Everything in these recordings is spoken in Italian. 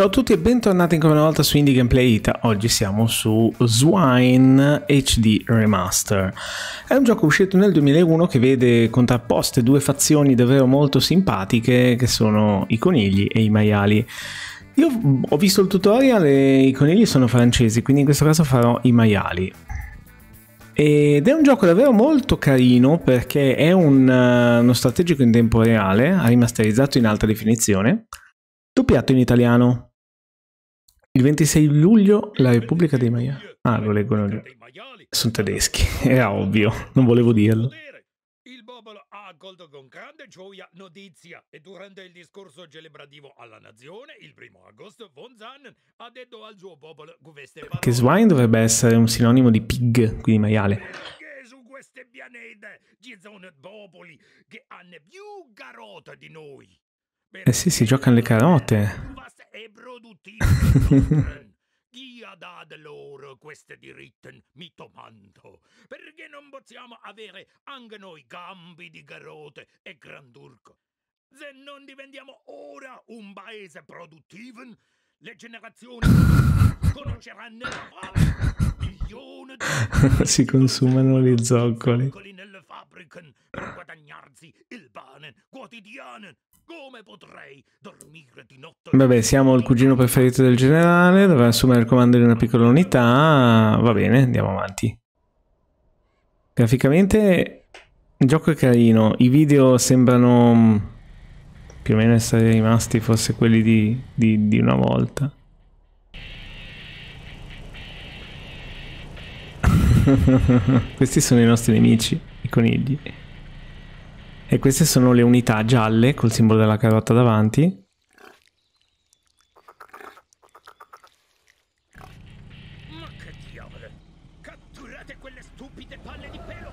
Ciao a tutti e bentornati ancora una volta su Indie Gameplay Ita. Oggi siamo su Swine HD Remaster. È un gioco uscito nel 2001 che vede contrapposte due fazioni davvero molto simpatiche che sono i conigli e i maiali. Io ho visto il tutorial e i conigli sono francesi, quindi in questo caso farò i maiali. Ed è un gioco davvero molto carino perché è un, eh, uno strategico in tempo reale, rimasterizzato in alta definizione, doppiato in italiano. Il 26 luglio la Repubblica dei Maiali. Ah, lo leggono lì. Sono tedeschi, era ovvio, non volevo dirlo. Il popolo ha accolto con grande gioia notizia e durante il discorso celebrativo alla nazione, il primo agosto, Von Zannen ha detto al suo popolo queste parole. Che swine dovrebbe essere un sinonimo di pig, quindi maiale. Che su queste pianete ci sono popoli che hanno più carote di noi. Eh sì, si giocano le carote. Chi ha dato loro queste diritte, mi domando. Perché non possiamo avere anche noi gambi di carote e grandurco? Se non diventiamo ora un paese produttivo, le generazioni conosceranno la si consumano gli zoccoli. Per guadagnarsi il pane quotidiano, come potrei dormire di notte? Vabbè, siamo il cugino preferito del generale, dovrà assumere il comando di una piccola unità. Va bene, andiamo avanti. Graficamente il gioco è carino, i video sembrano mm, più o meno essere rimasti forse quelli di, di, di una volta. Questi sono i nostri nemici, i conigli. E queste sono le unità gialle col simbolo della carota davanti. Ma che diavolo! Catturate quelle stupide palle di pelo!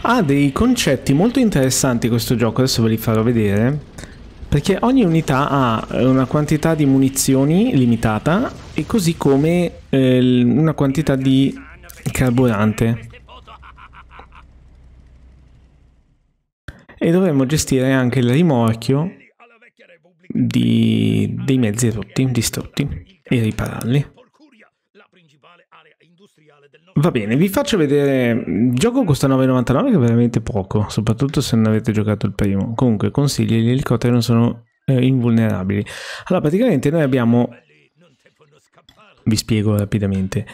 Ha dei concetti molto interessanti questo gioco, adesso ve li farò vedere. Perché ogni unità ha una quantità di munizioni limitata e così come eh, una quantità di carburante. E dovremmo gestire anche il rimorchio di, dei mezzi rotti, distrutti e ripararli. Va bene, vi faccio vedere. Il gioco costa 9,99 che è veramente poco, soprattutto se non avete giocato il primo. Comunque, consigli, gli elicotteri non sono eh, invulnerabili. Allora, praticamente noi abbiamo vi spiego rapidamente.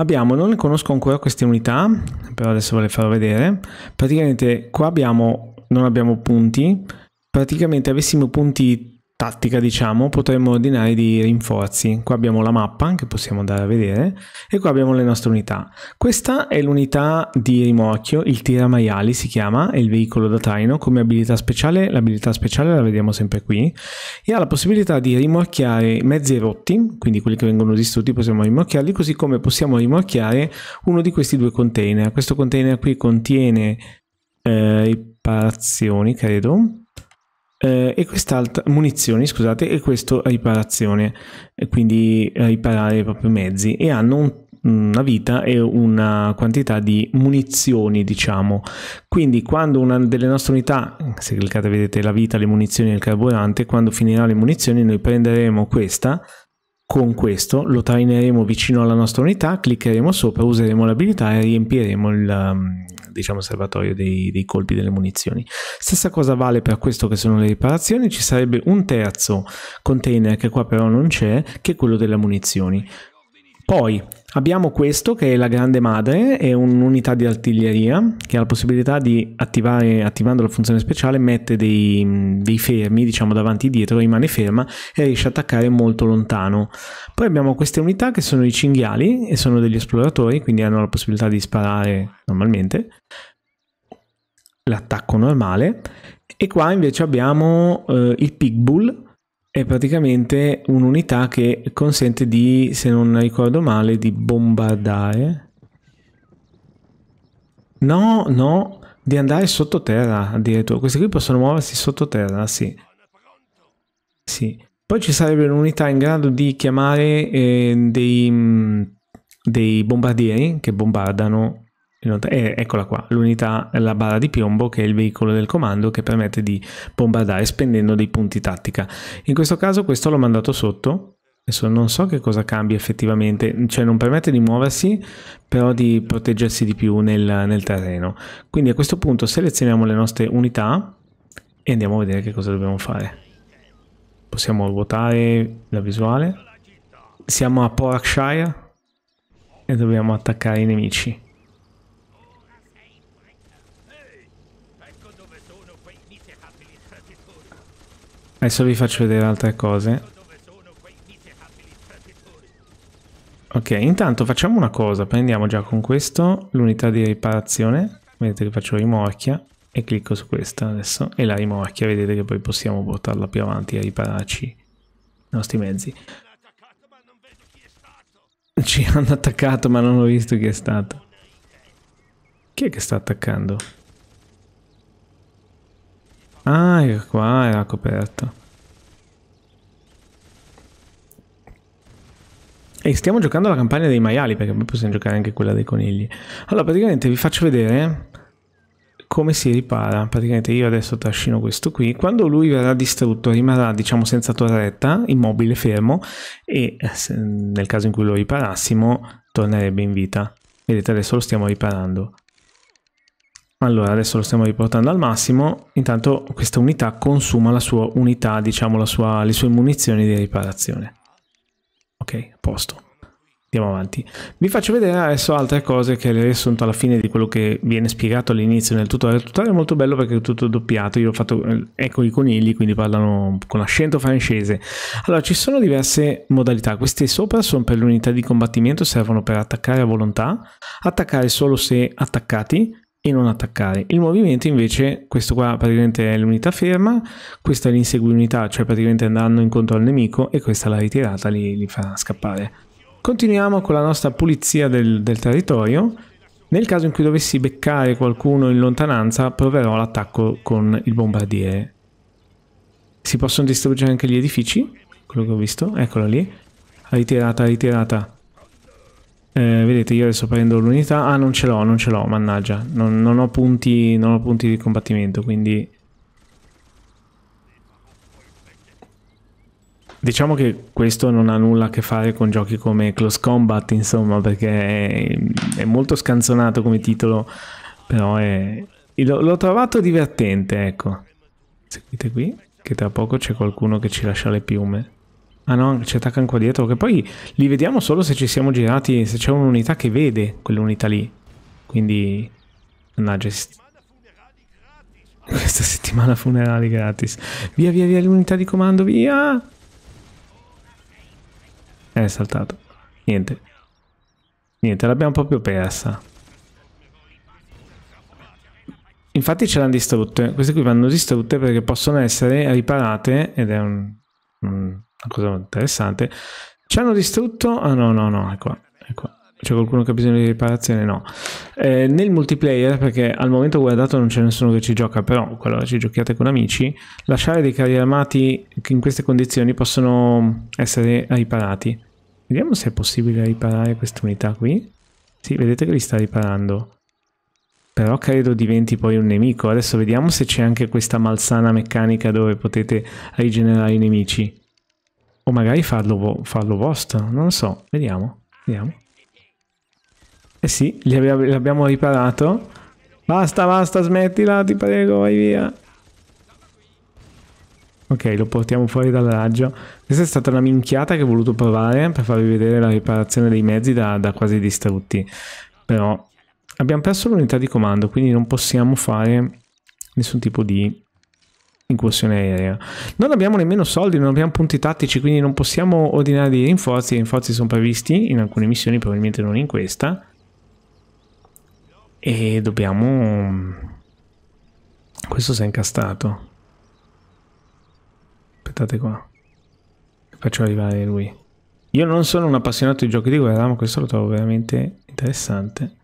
Abbiamo, non conosco ancora queste unità, però adesso ve le farò vedere. Praticamente qua abbiamo, non abbiamo punti, praticamente avessimo punti tattica, diciamo, potremmo ordinare di rinforzi. Qua abbiamo la mappa che possiamo andare a vedere e qua abbiamo le nostre unità. Questa è l'unità di rimorchio, il tiramaiali si chiama, è il veicolo da traino come abilità speciale, l'abilità speciale la vediamo sempre qui e ha la possibilità di rimorchiare mezzi rotti, quindi quelli che vengono distrutti possiamo rimorchiarli, così come possiamo rimorchiare uno di questi due container. Questo container qui contiene eh, riparazioni, credo, eh, e quest'altra munizioni, scusate, e questo riparazione, quindi riparare i propri mezzi e hanno un una vita e una quantità di munizioni, diciamo. Quindi quando una delle nostre unità, se cliccate vedete la vita, le munizioni e il carburante, quando finirà le munizioni noi prenderemo questa con questo, lo traineremo vicino alla nostra unità, cliccheremo sopra, useremo l'abilità e riempiremo il, diciamo, serbatoio dei, dei colpi delle munizioni. Stessa cosa vale per questo che sono le riparazioni, ci sarebbe un terzo container che qua però non c'è, che è quello delle munizioni. Poi Abbiamo questo che è la grande madre, è un'unità di artiglieria che ha la possibilità di attivare, attivando la funzione speciale, mette dei, dei fermi, diciamo davanti e dietro, rimane ferma e riesce a attaccare molto lontano. Poi abbiamo queste unità che sono i cinghiali e sono degli esploratori, quindi hanno la possibilità di sparare normalmente, l'attacco normale. E qua invece abbiamo eh, il bull, è praticamente un'unità che consente di, se non ricordo male, di bombardare. No, no, di andare sottoterra addirittura. Questi qui possono muoversi sottoterra, sì. Sì. Poi ci sarebbe un'unità in grado di chiamare eh, dei, mm, dei bombardieri che bombardano e eh, eccola qua, l'unità, la bala di piombo che è il veicolo del comando che permette di bombardare spendendo dei punti tattica. In questo caso questo l'ho mandato sotto, adesso non so che cosa cambia effettivamente, cioè non permette di muoversi, però di proteggersi di più nel, nel terreno. Quindi a questo punto selezioniamo le nostre unità e andiamo a vedere che cosa dobbiamo fare. Possiamo ruotare la visuale. Siamo a Porkshire e dobbiamo attaccare i nemici. Adesso vi faccio vedere altre cose. Ok, intanto facciamo una cosa. Prendiamo già con questo l'unità di riparazione. Vedete che faccio rimorchia e clicco su questa adesso. E la rimorchia, vedete che poi possiamo portarla più avanti a ripararci i nostri mezzi. Ci hanno attaccato ma non ho visto chi è stato. Chi è che sta attaccando? Ah, era ecco qua, la coperta. E stiamo giocando la campagna dei maiali, perché poi possiamo giocare anche quella dei conigli. Allora, praticamente vi faccio vedere come si ripara. Praticamente io adesso trascino questo qui. Quando lui verrà distrutto rimarrà, diciamo, senza torretta, immobile, fermo, e nel caso in cui lo riparassimo tornerebbe in vita. Vedete, adesso lo stiamo riparando. Allora, adesso lo stiamo riportando al massimo, intanto questa unità consuma la sua unità, diciamo sua, le sue munizioni di riparazione. Ok, a posto. Andiamo avanti. Vi faccio vedere adesso altre cose che ho riassunto alla fine di quello che viene spiegato all'inizio nel tutorial. Il tutorial è molto bello perché è tutto doppiato, io ho fatto, eh, ecco i conigli, quindi parlano con accento francese. Allora, ci sono diverse modalità, queste sopra sono per l'unità di combattimento, servono per attaccare a volontà, attaccare solo se attaccati, e non attaccare. Il movimento invece, questo qua praticamente è l'unità ferma, questa è l'inseguibilità, cioè praticamente andando incontro al nemico e questa la ritirata li, li, fa scappare. Continuiamo con la nostra pulizia del, del territorio. Nel caso in cui dovessi beccare qualcuno in lontananza, proverò l'attacco con il bombardiere. Si possono distruggere anche gli edifici, quello che ho visto, eccolo lì. Ritirata, ritirata. Eh, vedete, io adesso prendo l'unità. Ah, non ce l'ho, non ce l'ho, mannaggia. Non, non, ho punti, non ho punti di combattimento, quindi... Diciamo che questo non ha nulla a che fare con giochi come Close Combat, insomma, perché è, molto scanzonato come titolo, però è... l'ho trovato divertente, ecco. Seguite qui, che tra poco c'è qualcuno che ci lascia le piume. Ah no, ci attaccano qua dietro, che poi li vediamo solo se ci siamo girati, se c'è un'unità che vede quell'unità lì. Quindi... Mannaggia, questa settimana funerali gratis. Via, via, via, l'unità di comando, via! È saltato. Niente. Niente, l'abbiamo proprio persa. Infatti ce l'hanno distrutte. Queste qui vanno distrutte perché possono essere riparate ed è un... un una cosa interessante. Ci hanno distrutto... Ah no, no, no, è qua, è qua. C'è qualcuno che ha bisogno di riparazione? No. Eh, nel multiplayer, perché al momento guardato non c'è nessuno che ci gioca, però qualora ci giochiate con amici, lasciare dei carri armati che in queste condizioni possono essere riparati. Vediamo se è possibile riparare questa unità qui. Sì, vedete che li sta riparando. Però credo diventi poi un nemico. Adesso vediamo se c'è anche questa malsana meccanica dove potete rigenerare i nemici. O magari farlo, farlo vostro, non lo so. Vediamo, vediamo. Eh sì, l'abbiamo riparato. Basta, basta, smettila, ti prego, vai via. Ok, lo portiamo fuori dal raggio. Questa è stata una minchiata che ho voluto provare per farvi vedere la riparazione dei mezzi da, da quasi distrutti. Però abbiamo perso l'unità di comando, quindi non possiamo fare nessun tipo di incursione aerea. Non abbiamo nemmeno soldi, non abbiamo punti tattici, quindi non possiamo ordinare dei rinforzi. I rinforzi sono previsti in alcune missioni, probabilmente non in questa. E dobbiamo... Mm, questo si è incastrato. Aspettate qua. Faccio arrivare lui. Io non sono un appassionato di giochi di guerra, ma questo lo trovo veramente interessante.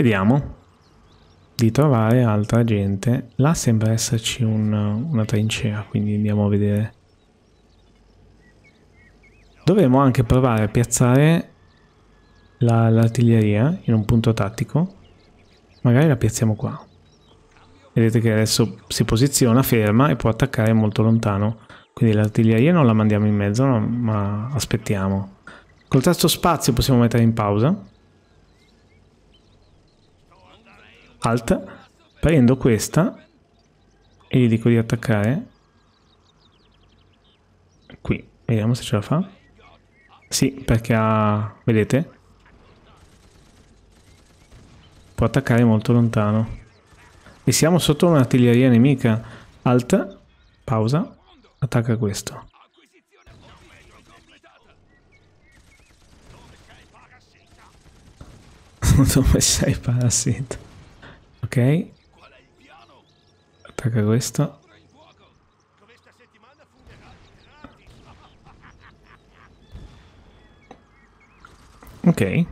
Vediamo di trovare altra gente. Là sembra esserci un, una trincea, quindi andiamo a vedere. Dovremmo anche provare a piazzare l'artiglieria la, in un punto tattico. Magari la piazziamo qua. Vedete che adesso si posiziona ferma e può attaccare molto lontano. Quindi l'artiglieria non la mandiamo in mezzo, ma aspettiamo. Col tasto spazio possiamo mettere in pausa. Alt, prendo questa e gli dico di attaccare qui. Vediamo se ce la fa. Sì, perché ha... vedete? Può attaccare molto lontano. E siamo sotto un'artiglieria nemica. Alt, pausa, attacca questo. Dove sei parassita? Ok. Attacca questo. Ok.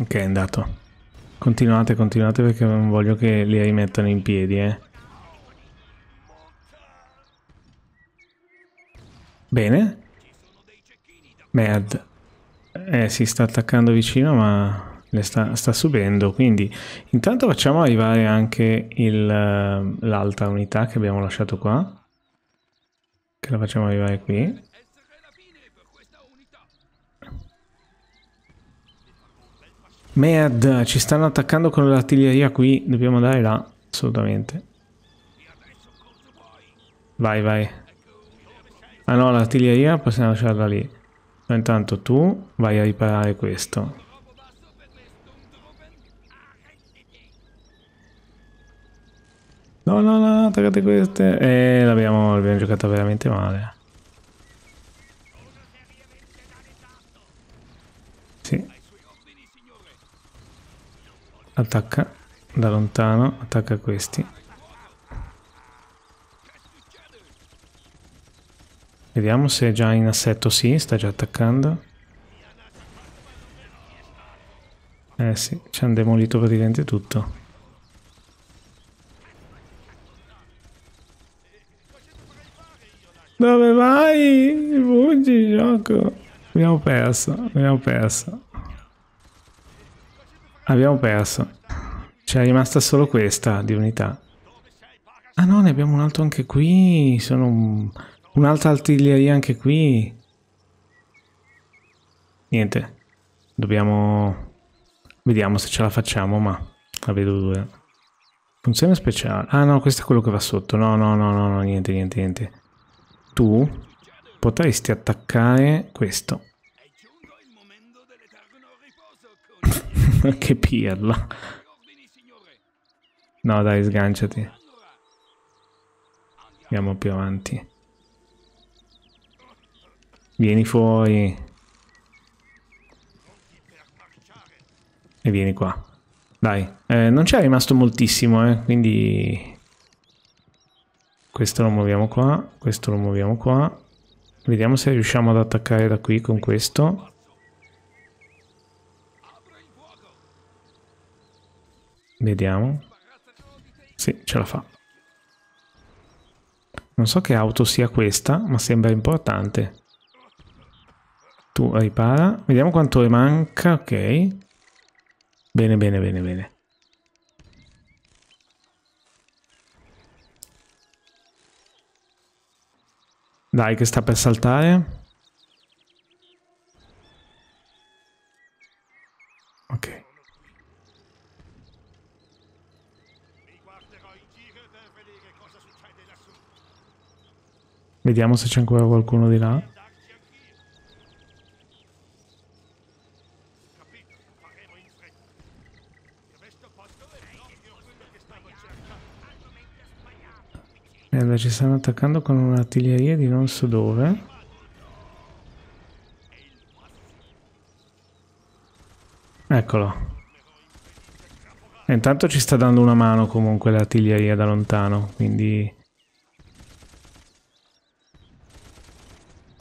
Ok, è andato. Continuate, continuate perché non voglio che li rimettano in piedi, eh. Bene. Merd. Eh, si sta attaccando vicino, ma le sta, sta subendo. Quindi, intanto facciamo arrivare anche eh, l'altra unità che abbiamo lasciato qua. Che la facciamo arrivare qui. Merda, ci stanno attaccando con l'artiglieria qui. Dobbiamo andare là, assolutamente. Vai, vai. Ah no, l'artiglieria possiamo lasciarla lì. Ma intanto tu vai a riparare questo. No, no, no, attaccate queste. E eh, l'abbiamo, l'abbiamo giocata veramente male. Sì. Attacca da lontano, attacca questi. Vediamo se è già in assetto, sì, sta già attaccando. Eh sì, ci hanno demolito praticamente tutto. Dove vai? Fuggi, gioco. Abbiamo perso, abbiamo perso. Abbiamo perso. C'è rimasta solo questa di unità. Ah no, ne abbiamo un altro anche qui. Sono un... Un'altra artiglieria anche qui. Niente. Dobbiamo... Vediamo se ce la facciamo, ma la vedo dura. Funzione speciale. Ah no, questo è quello che va sotto. No, no, no, no, no niente, niente, niente. Tu potresti attaccare questo. che pirla. No, dai, sganciati. Andiamo più avanti. Vieni fuori. E vieni qua. Dai. Eh, non c'è rimasto moltissimo, eh, quindi... Questo lo muoviamo qua, questo lo muoviamo qua. Vediamo se riusciamo ad attaccare da qui con questo. Vediamo. Sì, ce la fa. Non so che auto sia questa, ma sembra importante tu ripara. Vediamo quanto le manca, ok. Bene, bene, bene, bene. Dai che sta per saltare. Ok. Vediamo se c'è ancora qualcuno di là. guarda, ci stanno attaccando con un'artiglieria di non so dove. Eccolo. E intanto ci sta dando una mano comunque l'artiglieria da lontano, quindi...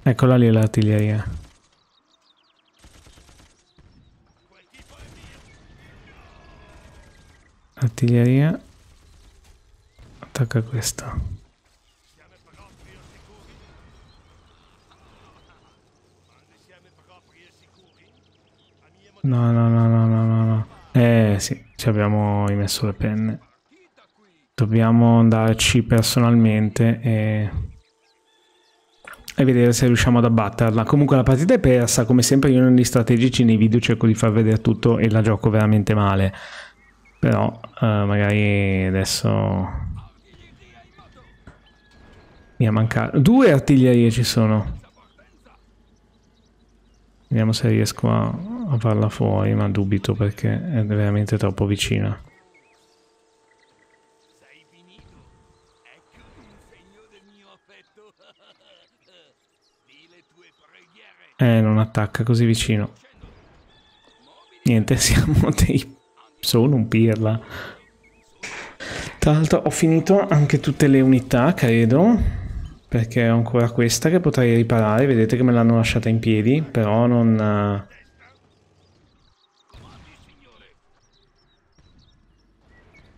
Eccola lì l'artiglieria. Artiglieria attacca questo No, no, no, no, no, no. Eh sì, ci abbiamo rimesso le penne. Dobbiamo andarci personalmente e... e vedere se riusciamo ad abbatterla. Comunque la partita è persa, come sempre io negli strategici nei video cerco di far vedere tutto e la gioco veramente male. Però eh, magari adesso... Mi ha mancato... Due artiglierie ci sono. Vediamo se riesco a, a farla fuori, ma dubito perché è veramente troppo vicina. Ecco eh, non attacca così vicino. Niente, siamo dei... Sono un pirla. Tra l'altro ho finito anche tutte le unità, credo perché ho ancora questa che potrei riparare, vedete che me l'hanno lasciata in piedi, però non... Eh,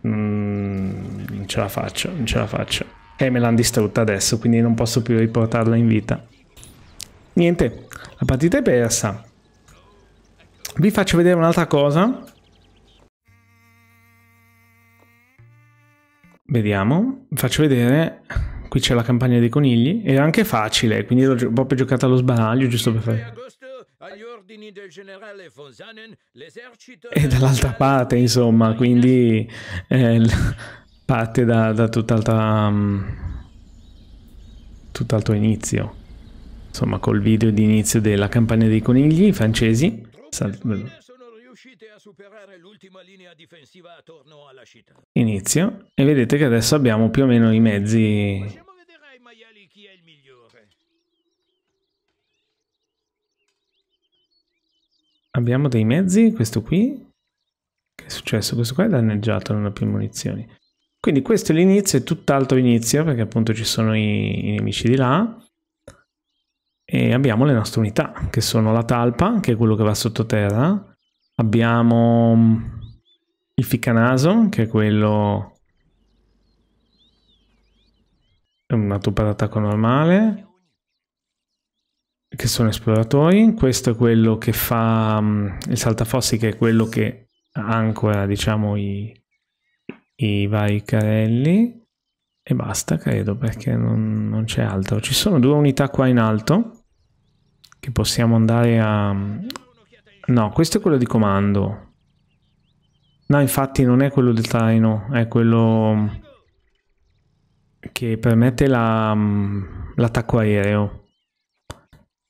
mm, non ce la faccio, non ce la faccio. E me l'hanno distrutta adesso, quindi non posso più riportarla in vita. Niente, la partita è persa. Vi faccio vedere un'altra cosa. Vediamo, vi faccio vedere Qui c'è la campagna dei conigli. e anche facile, quindi l'ho proprio giocata allo sbaraglio, giusto per fare... E dall'altra parte, insomma, quindi eh, parte da, da tutt'altra... Um, tutt'altro inizio. Insomma, col video di inizio della campagna dei conigli francesi. Salve superare l'ultima linea difensiva attorno alla città. Inizio e vedete che adesso abbiamo più o meno i mezzi. Facciamo vedere ai maiali chi è il migliore. Abbiamo dei mezzi, questo qui. Che è successo? Questo qua è danneggiato, non ha più munizioni. Quindi questo è l'inizio, è tutt'altro inizio, perché appunto ci sono i, i nemici di là e abbiamo le nostre unità che sono la talpa che è quello che va sottoterra Abbiamo mm, il ficcanaso, che è quello... È Una toppa d'attacco normale. Che sono esploratori. Questo è quello che fa... Um, il saltafossi, che è quello che ancora, diciamo, i, i vari carelli. E basta, credo, perché non, non c'è altro. Ci sono due unità qua in alto che possiamo andare a, No, questo è quello di comando. No, infatti non è quello del traino, è quello che permette mm, l'attacco la, aereo.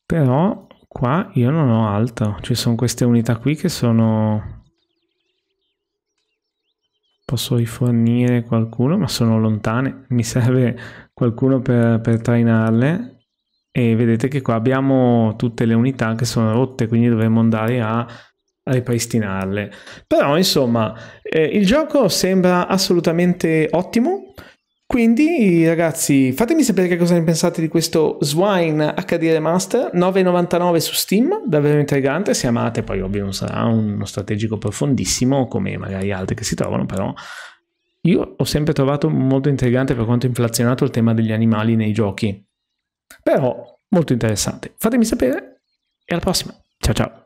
Però qua io non ho altro. Ci sono queste unità qui che sono... Posso rifornire qualcuno, ma sono lontane. Mi serve qualcuno per, per trainarle e vedete che qua abbiamo tutte le unità che sono rotte quindi dovremmo andare a ripristinarle però insomma eh, il gioco sembra assolutamente ottimo quindi ragazzi fatemi sapere che cosa ne pensate di questo Swine HD Remaster 9,99 su Steam davvero intrigante se amate poi ovvio non sarà uno strategico profondissimo come magari altri che si trovano però io ho sempre trovato molto intrigante per quanto inflazionato il tema degli animali nei giochi però molto interessante. Fatemi sapere e alla prossima. Ciao ciao.